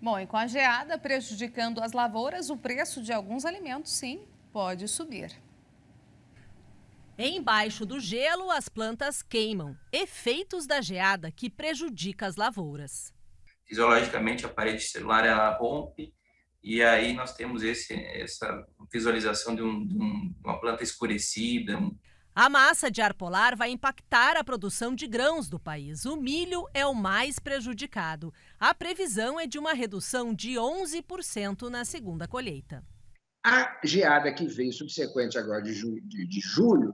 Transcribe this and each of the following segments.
Bom, e com a geada prejudicando as lavouras, o preço de alguns alimentos, sim, pode subir. Embaixo do gelo, as plantas queimam, efeitos da geada que prejudica as lavouras. Fisiologicamente, a parede celular ela rompe e aí nós temos esse, essa visualização de, um, de uma planta escurecida, um a massa de ar polar vai impactar a produção de grãos do país. O milho é o mais prejudicado. A previsão é de uma redução de 11% na segunda colheita. A geada que veio subsequente agora de, ju de, de julho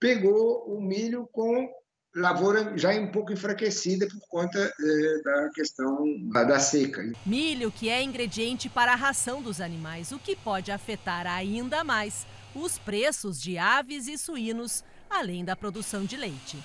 pegou o milho com lavoura já um pouco enfraquecida por conta eh, da questão da, da seca. Milho que é ingrediente para a ração dos animais, o que pode afetar ainda mais os preços de aves e suínos, além da produção de leite.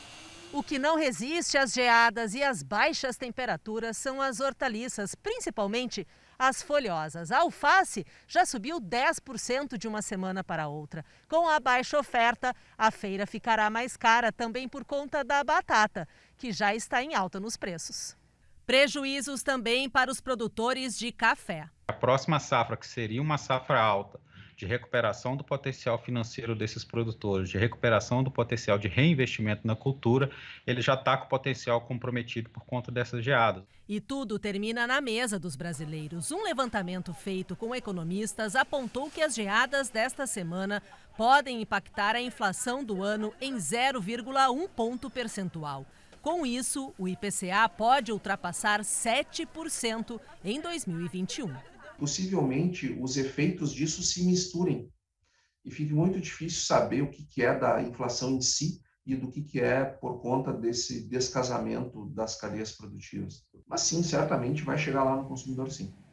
O que não resiste às geadas e às baixas temperaturas são as hortaliças, principalmente as folhosas. A alface já subiu 10% de uma semana para outra. Com a baixa oferta, a feira ficará mais cara também por conta da batata, que já está em alta nos preços. Prejuízos também para os produtores de café. A próxima safra, que seria uma safra alta, de recuperação do potencial financeiro desses produtores, de recuperação do potencial de reinvestimento na cultura, ele já está com o potencial comprometido por conta dessas geadas. E tudo termina na mesa dos brasileiros. Um levantamento feito com economistas apontou que as geadas desta semana podem impactar a inflação do ano em 0,1 ponto percentual. Com isso, o IPCA pode ultrapassar 7% em 2021 possivelmente os efeitos disso se misturem. E fique muito difícil saber o que, que é da inflação em si e do que, que é por conta desse descasamento das cadeias produtivas. Mas sim, certamente vai chegar lá no consumidor, sim.